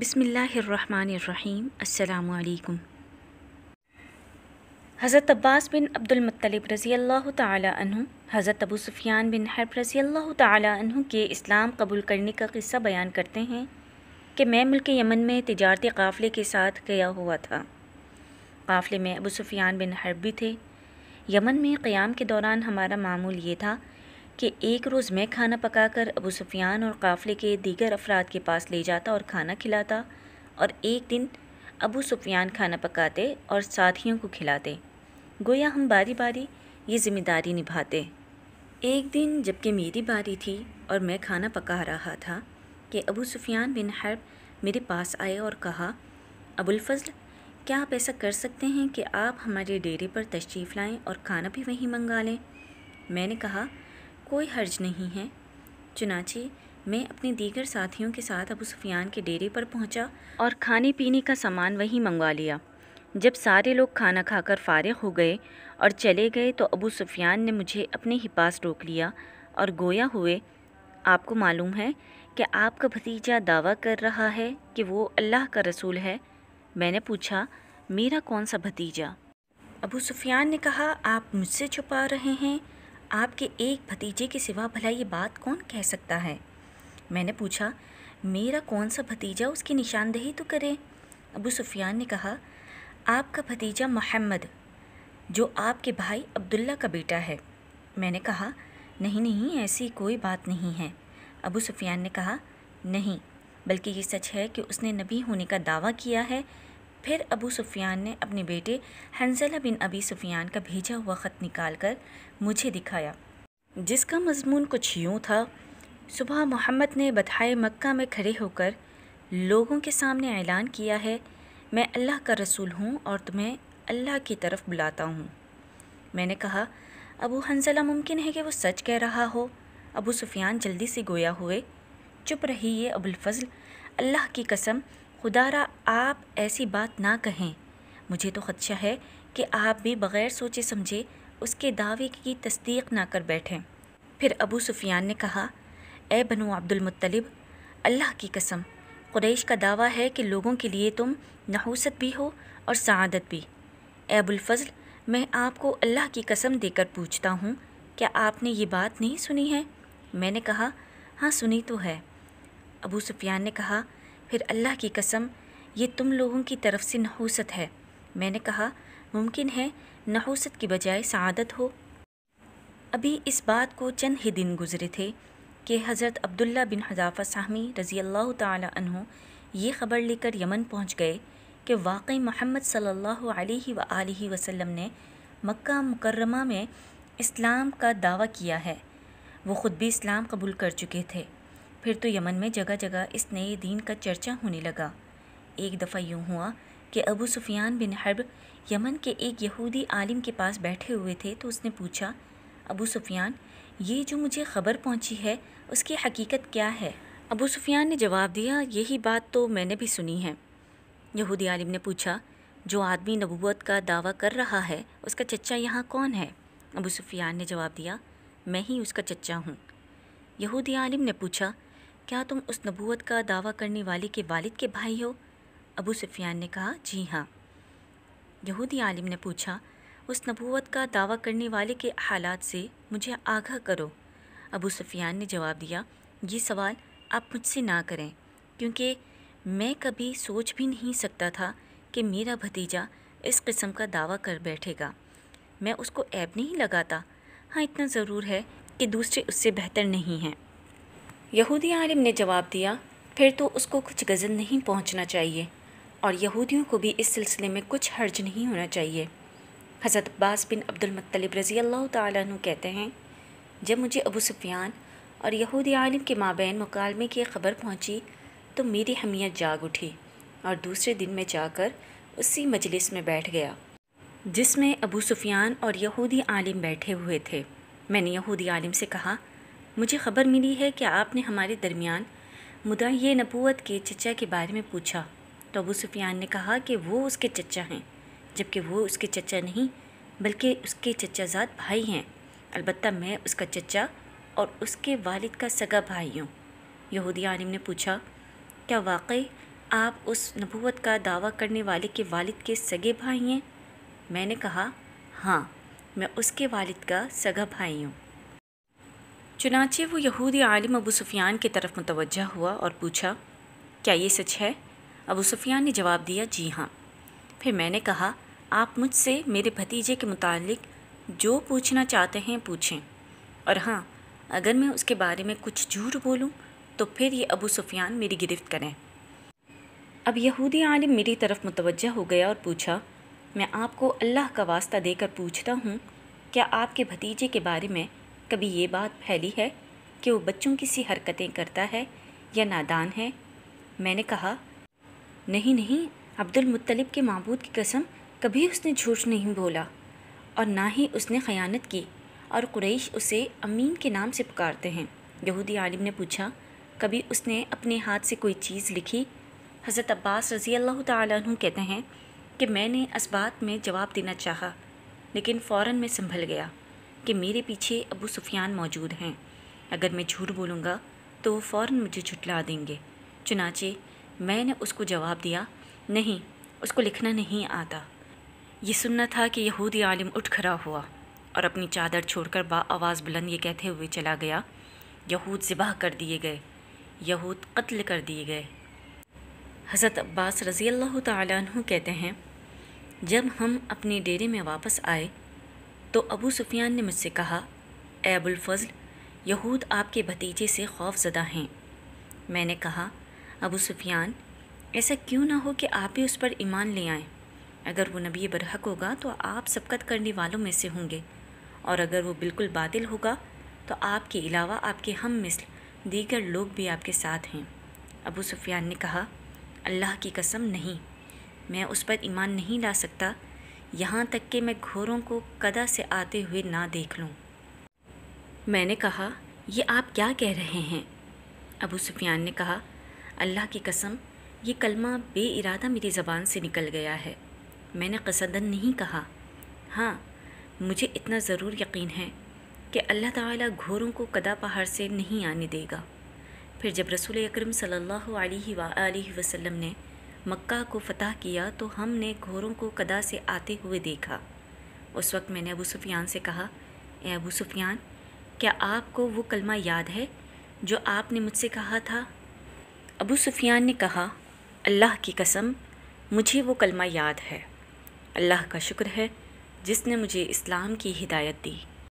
बिसमीम् अल्लाम हज़रत अब्बास बिन मुत्तलिब रज़ी अल्लाह तु हज़रत अबू सुफियान बिन हर्ब रज़ी अल्लाह तु के इस्लाम कबूल करने का किस्सा बयान करते हैं कि मैं मुल्क यमन में तजारती काफ़िले के साथ गया हुआ था काफ़िले में अबू सुफियान बिन हर्ब भी थे यमन में क़्याम के दौरान हमारा मामूल ये था कि एक रोज़ मैं खाना पकाकर अबू सुफियान और काफ़िले के दीगर अफराद के पास ले जाता और खाना खिलाता और एक दिन अबू सुफियान खाना पकाते और साथियों को खिलाते गोया हम बारी बारी ये ज़िम्मेदारी निभाते एक दिन जबकि मेरी बारी थी और मैं खाना पका रहा था कि अबू सुफियान बिन हर्ब मेरे पास आए और कहा अबुलफजल क्या आप ऐसा कर सकते हैं कि आप हमारे डेरे पर तशरीफ़ लाएं और खाना भी वहीं मंगा लें मैंने कहा कोई हर्ज नहीं है चुनाचे मैं अपने दीगर साथियों के साथ अबू सुफियान के डेरे पर पहुंचा और खाने पीने का सामान वहीं मंगवा लिया जब सारे लोग खाना खाकर फारिग हो गए और चले गए तो अबू सुफियान ने मुझे अपने ही पास रोक लिया और गोया हुए आपको मालूम है कि आपका भतीजा दावा कर रहा है कि वो अल्लाह का रसूल है मैंने पूछा मेरा कौन सा भतीजा अबू सुफियान ने कहा आप मुझसे छुपा रहे हैं आपके एक भतीजे के सिवा भला ये बात कौन कह सकता है मैंने पूछा मेरा कौन सा भतीजा उसकी निशानदेही तो करे अबू सुफियान ने कहा आपका भतीजा मोहम्मद जो आपके भाई अब्दुल्ला का बेटा है मैंने कहा नहीं नहीं ऐसी कोई बात नहीं है अबू सुफियान ने कहा नहीं बल्कि ये सच है कि उसने नबी होने का दावा किया है फिर अबू सुफियान ने अपने बेटे हंजला बिन अबी सुफियान का भेजा हुआ ख़त निकाल कर मुझे दिखाया जिसका मजमून कुछ यूँ था सुबह मोहम्मद ने बधाए मक्का में खड़े होकर लोगों के सामने ऐलान किया है मैं अल्लाह का रसूल हूँ और तुम्हें अल्लाह की तरफ बुलाता हूँ मैंने कहा अबू हंजला मुमकिन है कि वो सच कह रहा हो अबू सुफियान जल्दी से गोया हुए चुप रहिए अबुलफल अल्लाह की कसम खुदारा आप ऐसी बात ना कहें मुझे तो ख़दशा है कि आप भी बग़ैर सोचे समझे उसके दावे की तस्दीक ना कर बैठें फिर अबू सुफियान ने कहा ए बनु अब्दुलमतलब अल्लाह की कसम कुरैश का दावा है कि लोगों के लिए तुम नहूसत भी हो और सआदत भी एबुलफ़ल मैं आपको अल्लाह की कसम देकर पूछता हूँ क्या आपने ये बात नहीं सुनी है मैंने कहा हाँ सुनी तो है अबू सुफियान ने कहा फिर अल्लाह की कसम ये तुम लोगों की तरफ से नहूसत है मैंने कहा मुमकिन है नहूसत की बजाय सदत हो अभी इस बात को चंद ही दिन गुजरे थे कि हज़रत अब्दुल्ला बिन हजाफ़ा साहमी रज़ी अल्लाह तु ये ख़बर लेकर यमन पहुँच गए कि वाकई मोहम्मद सल्ला अलैहि ने मक्का मुकरमा में इस्लाम का दावा किया है वो ख़ुद भी इस्लाम कबूल कर चुके थे फिर तो यमन में जगह जगह इस नए दीन का चर्चा होने लगा एक दफ़ा यूँ हुआ कि Abu Sufyan bin Harb Yemen के एक यहूदी आलिम के पास बैठे हुए थे तो उसने पूछा अबू सुफियान ये जो मुझे ख़बर पहुंची है उसकी हकीकत क्या है अबू सुफियान ने जवाब दिया यही बात तो मैंने भी सुनी है यहूदी आलिम ने पूछा जो आदमी नबूत का दावा कर रहा है उसका चचा यहाँ कौन है अबू सुफियान ने जवाब दिया मैं ही उसका चचा हूँ यहूदी आलिम ने पूछा क्या तुम उस नबूत का दावा करने वाले के वालिद के भाई हो अबू सुफियान ने कहा जी हाँ यहूदी आलिम ने पूछा उस नबूत का दावा करने वाले के हालात से मुझे आगाह करो अबू सुफियान ने जवाब दिया ये सवाल आप मुझसे ना करें क्योंकि मैं कभी सोच भी नहीं सकता था कि मेरा भतीजा इस किस्म का दावा कर बैठेगा मैं उसको ऐब नहीं लगाता हाँ इतना ज़रूर है कि दूसरे उससे बेहतर नहीं हैं यहूदी आलिम ने जवाब दिया फिर तो उसको कुछ गजल नहीं पहुंचना चाहिए और यहूदियों को भी इस सिलसिले में कुछ हर्ज नहीं होना चाहिए हज़रत अब्बास बिन अब्दुलमतलब रज़ी अल्लाह तु कहते हैं जब मुझे अबू सुफियान और यहूदी आलिम के माबेन मकालमे की खबर पहुँची तो मेरी हमियत जाग उठी और दूसरे दिन में जाकर उसी मजलिस में बैठ गया जिसमें अबू सुफियान और यहूदी आलिम बैठे हुए थे मैंने यहूदी आलिम से कहा मुझे ख़बर मिली है कि आपने हमारे दरमियान मुदा ये नबूत के चचा के बारे में पूछा तो अबू सुफियान ने कहा कि वो उसके चचा हैं जबकि वो उसके चचा नहीं बल्कि उसके चचाजाद भाई हैं अलबत् मैं उसका चचा और उसके वालिद का सगा भाई हूँ यहूदी आलिम ने पूछा क्या वाकई आप उस नबूत का दावा करने वाले के वालिद के सगे भाई हैं मैंने कहा हाँ मैं उसके वालिद का सगा भाई हूँ चुनाचे वो यहूदी आलिम अबू सुफियान की तरफ मुतवजह हुआ और पूछा क्या ये सच है अबू सुफियान ने जवाब दिया जी हाँ फिर मैंने कहा आप मुझसे मेरे भतीजे के मुतालिक जो पूछना चाहते हैं पूछें और हाँ अगर मैं उसके बारे में कुछ झूठ बोलूँ तो फिर ये अबू सुफियान मेरी गिरफ्त करें अब यहूदी आलिम मेरी तरफ मुतवजह हो गया और पूछा मैं आपको अल्लाह का वास्ता देकर पूछता हूँ क्या आपके भतीजे के बारे में कभी ये बात फैली है कि वो बच्चों की सी हरकतें करता है या नादान है मैंने कहा नहीं नहीं अब्दुल मुत्तलिब के मबूद की कसम कभी उसने झूठ नहीं बोला और ना ही उसने ख़यानत की और कुरैश उसे अमीन के नाम से पुकारते हैं यहूदी आलिम ने पूछा कभी उसने अपने हाथ से कोई चीज़ लिखी हज़रत अब्बास रज़ी अल्लाह तु कहते हैं कि मैंने इस बात में जवाब देना चाहा लेकिन फ़ौर मैं संभल गया कि मेरे पीछे अबू सुफियान मौजूद हैं अगर मैं झूठ बोलूँगा तो वो फ़ौर मुझे झुटला देंगे चुनाचे मैंने उसको जवाब दिया नहीं उसको लिखना नहीं आता ये सुनना था कि यहूदी आलिम उठ खड़ा हुआ और अपनी चादर छोड़कर बा आवाज़ बुलंद ये कहते हुए चला गया यहूद ज़िबाह कर दिए गए यहूद कत्ल कर दिए गए हज़रत अब्बास रज़ी अल्लाह कहते हैं जब हम अपने डेरे में वापस आए तो अबू सुफियान ने मुझसे कहा ए अबुल फजल यहूद आपके भतीजे से खौफजदा हैं मैंने कहा अबू सुफियान ऐसा क्यों ना हो कि आप ही उस पर ईमान ले आएँ अगर वो नबी बरहक होगा तो आप सबकत करने वालों में से होंगे और अगर वो बिल्कुल बादल होगा तो आपके अलावा आपके हम मिसल दीगर लोग भी आपके साथ हैं अबू सुफियान ने कहा अल्लाह की कसम नहीं मैं उस पर ईमान नहीं ला सकता यहाँ तक कि मैं घोरों को कदा से आते हुए ना देख लूँ मैंने कहा ये आप क्या कह रहे हैं अबू सुफियान ने कहा अल्लाह की कसम ये कलमा बे इरादा मेरी ज़बान से निकल गया है मैंने कसदन नहीं कहा हाँ मुझे इतना ज़रूर यकीन है कि अल्लाह ताला घोरों को कदा पहाड़ से नहीं आने देगा फिर जब रसूल अकरम सल्लल्लाहु अलैहि वसल्लम ने मक्का को फतह किया तो हमने घोरों को कदा से आते हुए देखा उस वक्त मैंने अबू सुफियान से कहा ए अबू सुफियान क्या आपको वो कलमा याद है जो आपने मुझसे कहा था अबू सुफियान ने कहा अल्लाह की कसम मुझे वो कलमा याद है अल्लाह का शुक्र है जिसने मुझे इस्लाम की हिदायत दी